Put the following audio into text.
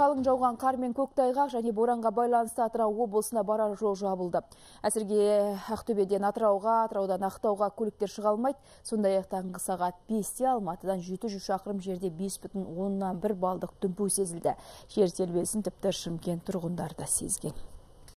қалың жауған қар мен көктайғақ және боранға байланысты атырау облысына барар жол жабылды әсірге ақтөбеден атырауға атыраудан ақтауға көліктер шыға алмайды сондай ақ таңғы сағат бесте алматыдан жеті шақырым жерде бес бүтін оннан бір балдық дүмпу сезілді жер тербелісін тіпті шымкент тұрғындары да сезген